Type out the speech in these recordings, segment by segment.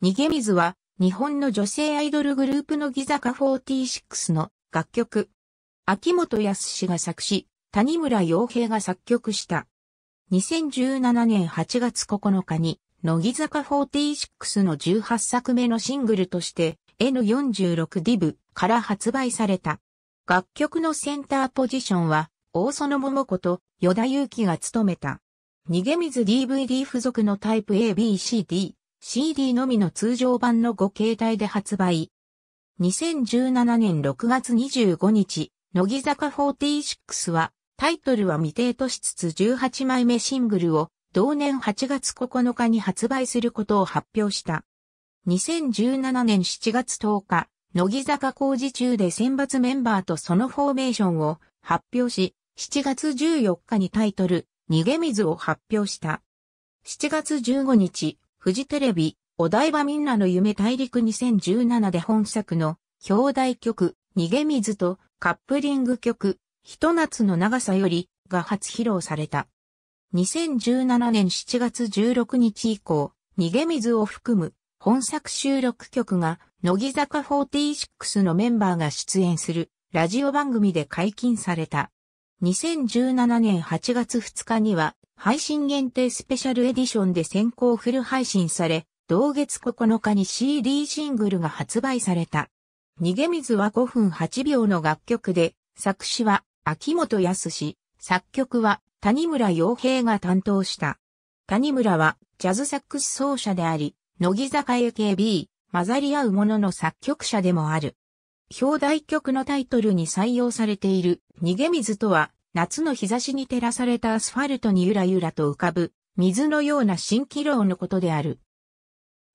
逃げ水は、日本の女性アイドルグループのギザカ46の楽曲。秋元康が作詞、谷村洋平が作曲した。2017年8月9日に、乃木坂46の18作目のシングルとして、N46 ディブから発売された。楽曲のセンターポジションは、大園桃子と与田祐希が務めた。逃げ水 DVD 付属のタイプ ABCD。CD のみの通常版の5形態で発売。2017年6月25日、乃木坂46は、タイトルは未定としつつ18枚目シングルを、同年8月9日に発売することを発表した。2017年7月10日、乃木坂工事中で選抜メンバーとそのフォーメーションを発表し、7月14日にタイトル、逃げ水を発表した。7月15日、フジテレビ、お台場みんなの夢大陸2017で本作の、兄弟曲、逃げ水とカップリング曲、ひと夏の長さより、が初披露された。2017年7月16日以降、逃げ水を含む本作収録曲が乃木坂46のメンバーが出演するラジオ番組で解禁された。2017年8月2日には配信限定スペシャルエディションで先行フル配信され、同月9日に CD シングルが発売された。逃げ水は5分8秒の楽曲で、作詞は秋元康、作曲は谷村洋平が担当した。谷村はジャズサックス奏者であり、乃木坂 AKB、混ざり合うものの作曲者でもある。表題曲のタイトルに採用されている逃げ水とは夏の日差しに照らされたアスファルトにゆらゆらと浮かぶ、水のような蜃気楼のことである。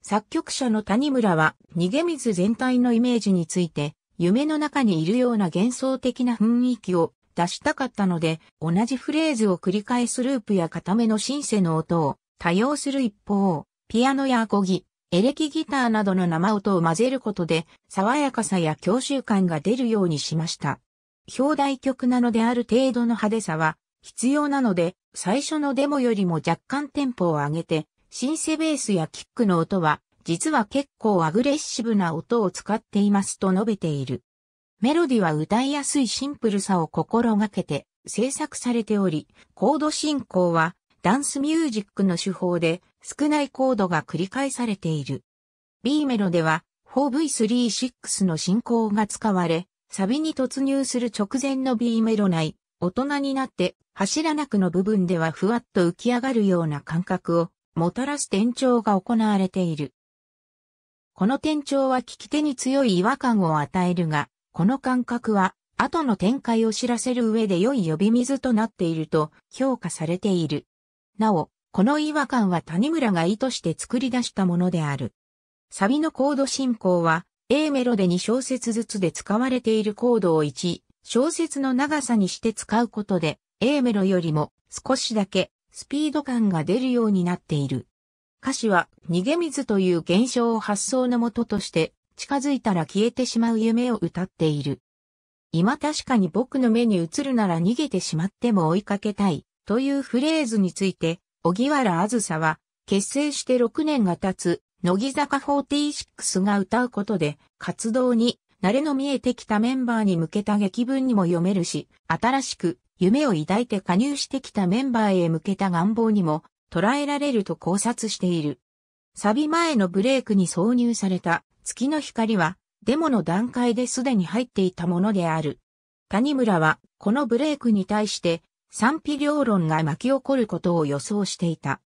作曲者の谷村は、逃げ水全体のイメージについて、夢の中にいるような幻想的な雰囲気を出したかったので、同じフレーズを繰り返すループや固めのシンセの音を多用する一方、ピアノやアコギ、エレキギターなどの生音を混ぜることで、爽やかさや郷愁感が出るようにしました。表題曲なのである程度の派手さは必要なので、最初のデモよりも若干テンポを上げて、シンセベースやキックの音は、実は結構アグレッシブな音を使っていますと述べている。メロディは歌いやすいシンプルさを心がけて制作されており、コード進行はダンスミュージックの手法で少ないコードが繰り返されている。B メロでは 4V36 の進行が使われ、サビに突入する直前の B メロ内、大人になって走らなくの部分ではふわっと浮き上がるような感覚をもたらす転調が行われている。この転調は聞き手に強い違和感を与えるが、この感覚は後の展開を知らせる上で良い呼び水となっていると評価されている。なお、この違和感は谷村が意図して作り出したものである。サビのコード進行は A メロで2小節ずつで使われているコードを1小節の長さにして使うことで A メロよりも少しだけスピード感が出るようになっている。歌詞は逃げ水という現象を発想のもととして近づいたら消えてしまう夢を歌っている。今確かに僕の目に映るなら逃げてしまっても追いかけたいというフレーズについて、小木原あずさは結成して6年が経つ乃木坂46が歌うことで、活動に慣れの見えてきたメンバーに向けた劇文にも読めるし、新しく夢を抱いて加入してきたメンバーへ向けた願望にも捉えられると考察している。サビ前のブレイクに挿入された月の光はデモの段階ですでに入っていたものである。谷村はこのブレイクに対して賛否両論が巻き起こることを予想していた。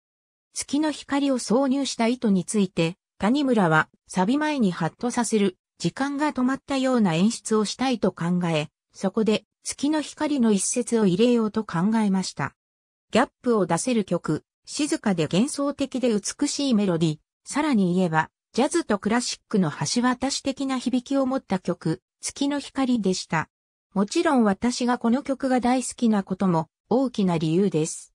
月の光を挿入した意図について、谷村はサビ前にハッとさせる、時間が止まったような演出をしたいと考え、そこで月の光の一節を入れようと考えました。ギャップを出せる曲、静かで幻想的で美しいメロディ、さらに言えば、ジャズとクラシックの橋渡し的な響きを持った曲、月の光でした。もちろん私がこの曲が大好きなことも大きな理由です。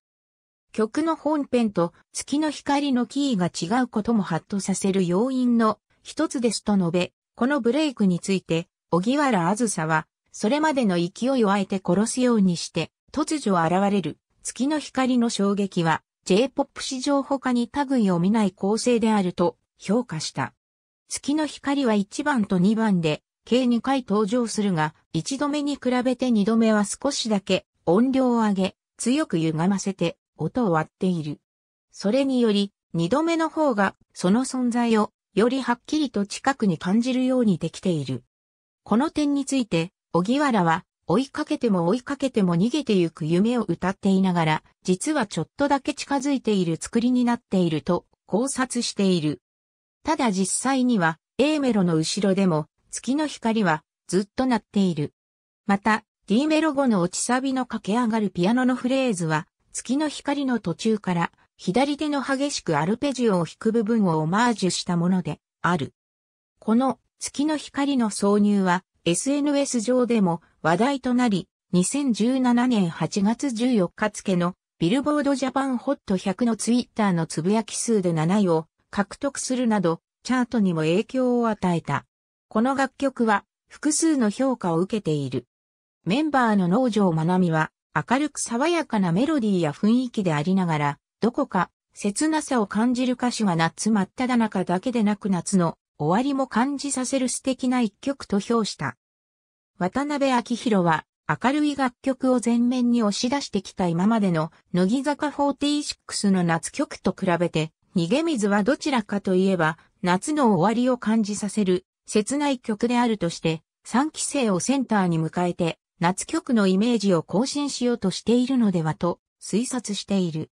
曲の本編と月の光のキーが違うこともハッとさせる要因の一つですと述べ、このブレイクについて、小木原あずさは、それまでの勢いをあえて殺すようにして、突如現れる月の光の衝撃は J-POP 史上他に類を見ない構成であると評価した。月の光は1番と2番で計2回登場するが、1度目に比べて2度目は少しだけ音量を上げ、強く歪ませて音を割っている。それにより、二度目の方がその存在をよりはっきりと近くに感じるようにできている。この点について、荻原は追いかけても追いかけても逃げてゆく夢を歌っていながら、実はちょっとだけ近づいている作りになっていると考察している。ただ実際には、A メロの後ろでも月の光はずっと鳴っている。また、D メロ後の落ちサビの駆け上がるピアノのフレーズは月の光の途中から左手の激しくアルペジオを弾く部分をオマージュしたものである。この月の光の挿入は SNS 上でも話題となり、2017年8月14日付のビルボードジャパンホット100のツイッターのつぶやき数で7位を獲得するなど、チャートにも影響を与えた。この楽曲は複数の評価を受けている。メンバーの農場まなみは明るく爽やかなメロディーや雰囲気でありながら、どこか切なさを感じる歌詞は夏真っ只中だけでなく夏の終わりも感じさせる素敵な一曲と評した。渡辺明宏は明るい楽曲を前面に押し出してきた今までの乃木坂46の夏曲と比べて逃げ水はどちらかといえば夏の終わりを感じさせる切ない曲であるとして3期生をセンターに迎えて夏曲のイメージを更新しようとしているのではと推察している。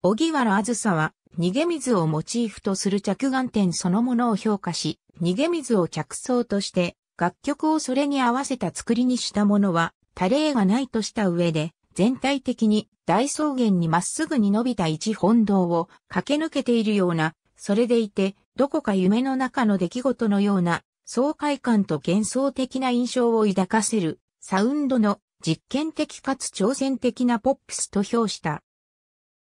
小木原あずさは、逃げ水をモチーフとする着眼点そのものを評価し、逃げ水を着想として、楽曲をそれに合わせた作りにしたものは、多例がないとした上で、全体的に大草原にまっすぐに伸びた一本道を駆け抜けているような、それでいて、どこか夢の中の出来事のような、爽快感と幻想的な印象を抱かせるサウンドの実験的かつ挑戦的なポップスと評した。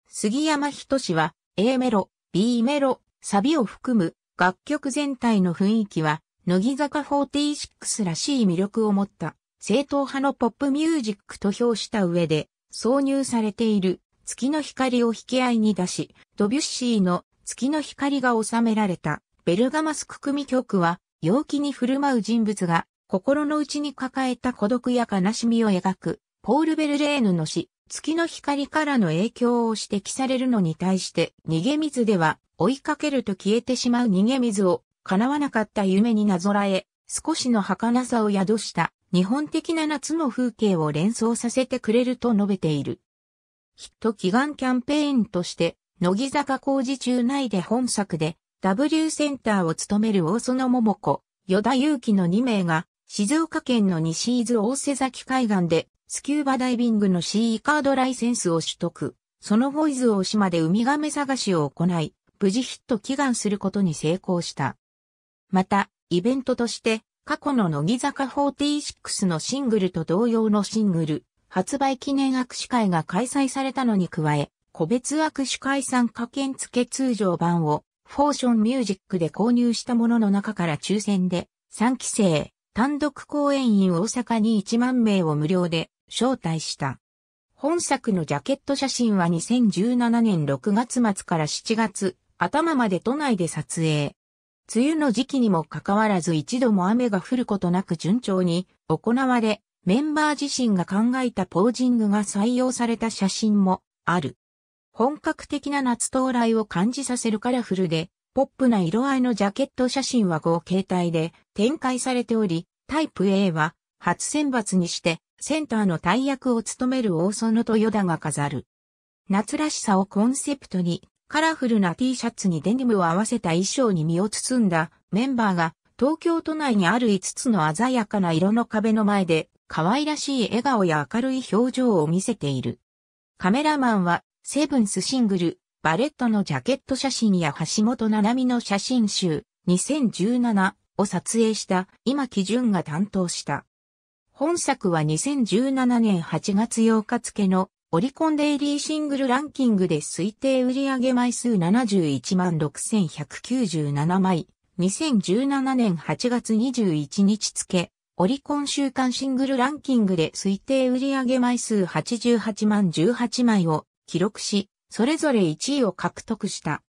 杉山仁は A メロ、B メロ、サビを含む楽曲全体の雰囲気は、乃木坂46らしい魅力を持った正統派のポップミュージックと評した上で、挿入されている月の光を引き合いに出し、ドビュッシーの月の光が収められたベルガマスク組曲は、陽気に振る舞う人物が心の内に抱えた孤独や悲しみを描く、ポール・ベルレーヌの詩、月の光からの影響を指摘されるのに対して、逃げ水では、追いかけると消えてしまう逃げ水を、叶わなかった夢になぞらえ、少しの儚さを宿した日本的な夏の風景を連想させてくれると述べている。ヒット祈願キャンペーンとして、乃木坂工事中内で本作で W センターを務める大園桃子、与田祐希の2名が静岡県の西伊豆大瀬崎海岸でスキューバダイビングの C カードライセンスを取得。その後伊豆大島でウミガメ探しを行い、無事ヒット祈願することに成功した。また、イベントとして、過去の乃木坂46のシングルと同様のシングル、発売記念握手会が開催されたのに加え、個別握手会参加券付通常版を、フォーションミュージックで購入したものの中から抽選で、3期生、単独公演員大阪に1万名を無料で招待した。本作のジャケット写真は2017年6月末から7月頭まで都内で撮影。梅雨の時期にもかかわらず一度も雨が降ることなく順調に行われ、メンバー自身が考えたポージングが採用された写真もある。本格的な夏到来を感じさせるカラフルでポップな色合いのジャケット写真は合形態で展開されており、タイプ A は初選抜にしてセンターの大役を務める大園とヨダが飾る。夏らしさをコンセプトにカラフルな T シャツにデニムを合わせた衣装に身を包んだメンバーが東京都内にある5つの鮮やかな色の壁の前で可愛らしい笑顔や明るい表情を見せている。カメラマンはセブンスシングルバレットのジャケット写真や橋本七海の写真集2017を撮影した今基準が担当した。本作は2017年8月8日付のオリコンデイリーシングルランキングで推定売上枚数71万6197枚、2017年8月21日付、オリコン週間シングルランキングで推定売上枚数88万18枚を記録し、それぞれ1位を獲得した。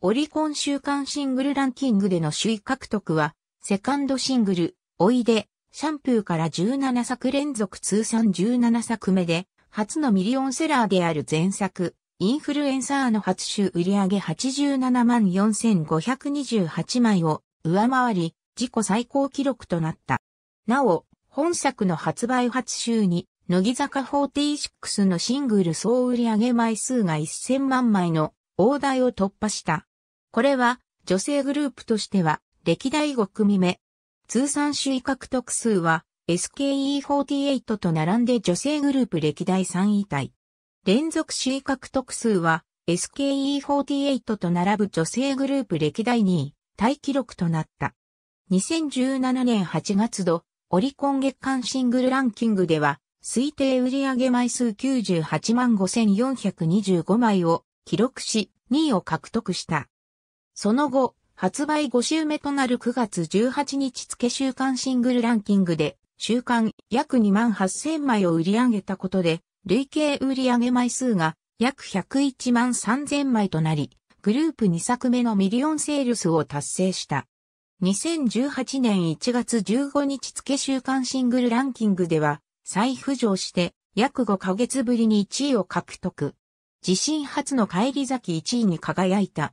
オリコン週間シングルランキングでの首位獲得は、セカンドシングル、おいで、シャンプーから17作連続通算17作目で、初のミリオンセラーである前作、インフルエンサーの初週売上87万4528枚を上回り、自己最高記録となった。なお、本作の発売初週に、乃木坂46のシングル総売上枚数が1000万枚の大台を突破した。これは女性グループとしては歴代5組目。通算首位獲得数は SKE48 と並んで女性グループ歴代3位体。連続首位獲得数は SKE48 と並ぶ女性グループ歴代2位体記録となった。2017年8月度オリコン月間シングルランキングでは推定売上枚数98万5425枚を記録し、2位を獲得した。その後、発売5週目となる9月18日付週間シングルランキングで、週間約2万8000枚を売り上げたことで、累計売上枚数が約101万3000枚となり、グループ2作目のミリオンセールスを達成した。2018年1月15日付週間シングルランキングでは、再浮上して、約5ヶ月ぶりに1位を獲得。自身初の返り咲き1位に輝いた。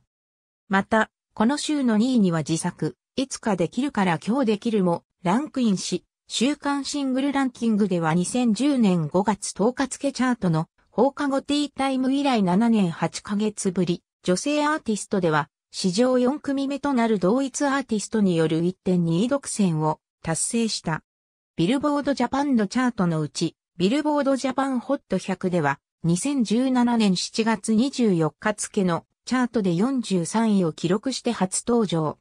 また、この週の2位には自作、いつかできるから今日できるもランクインし、週刊シングルランキングでは2010年5月10日付チャートの放課後ティータイム以来7年8ヶ月ぶり、女性アーティストでは史上4組目となる同一アーティストによる1.2位独占を達成した。ビルボードジャパンのチャートのうち、ビルボードジャパンホット100では、2017年7月24日付のチャートで43位を記録して初登場。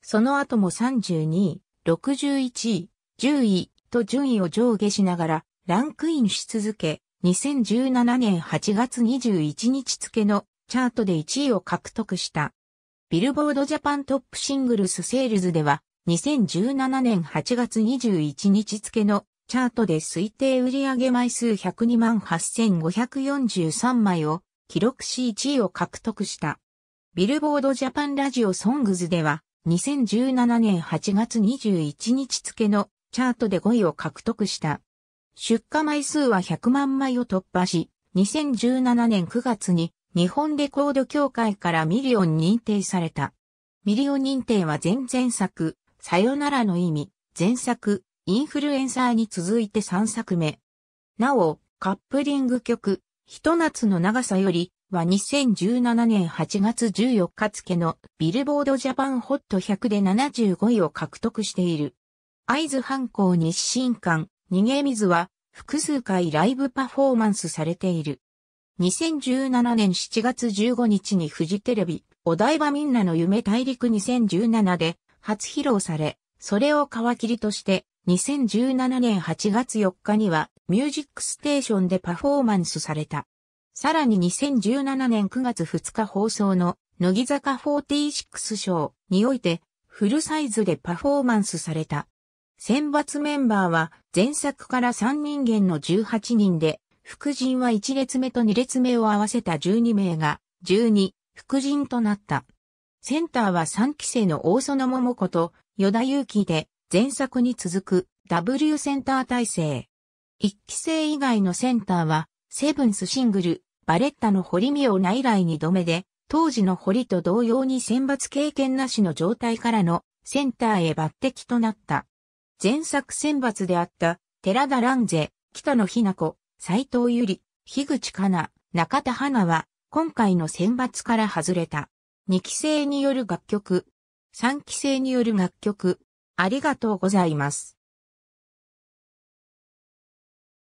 その後も32位、61位、10位と順位を上下しながらランクインし続け、2017年8月21日付のチャートで1位を獲得した。ビルボードジャパントップシングルスセールズでは2017年8月21日付のチャートで推定売上枚数102万8543枚を記録し1位を獲得した。ビルボードジャパンラジオソングズでは2017年8月21日付のチャートで5位を獲得した。出荷枚数は100万枚を突破し、2017年9月に日本レコード協会からミリオン認定された。ミリオン認定は前々作、さよならの意味、前作、インフルエンサーに続いて3作目。なお、カップリング曲、ひと夏の長さより、は2017年8月14日付のビルボードジャパンホット100で75位を獲得している。合図犯行日進館、逃げ水は複数回ライブパフォーマンスされている。2017年7月15日にフジテレビ、お台場みんなの夢大陸2017で初披露され、それを皮切りとして、2017年8月4日には、ミュージックステーションでパフォーマンスされた。さらに2017年9月2日放送の、乃木坂46ショーにおいて、フルサイズでパフォーマンスされた。選抜メンバーは、前作から3人間の18人で、副陣は1列目と2列目を合わせた12名が、12、副陣となった。センターは3期生の大園桃子と、与田祐希で、前作に続く W センター体制。1期生以外のセンターは、セブンスシングル、バレッタの堀美央内以来に度目で、当時の堀と同様に選抜経験なしの状態からのセンターへ抜擢となった。前作選抜であった寺田蘭世、北野日奈子、斎藤ゆり、樋口香奈、中田花は今回の選抜から外れた。2期生による楽曲、3期生による楽曲、ありがとうございます。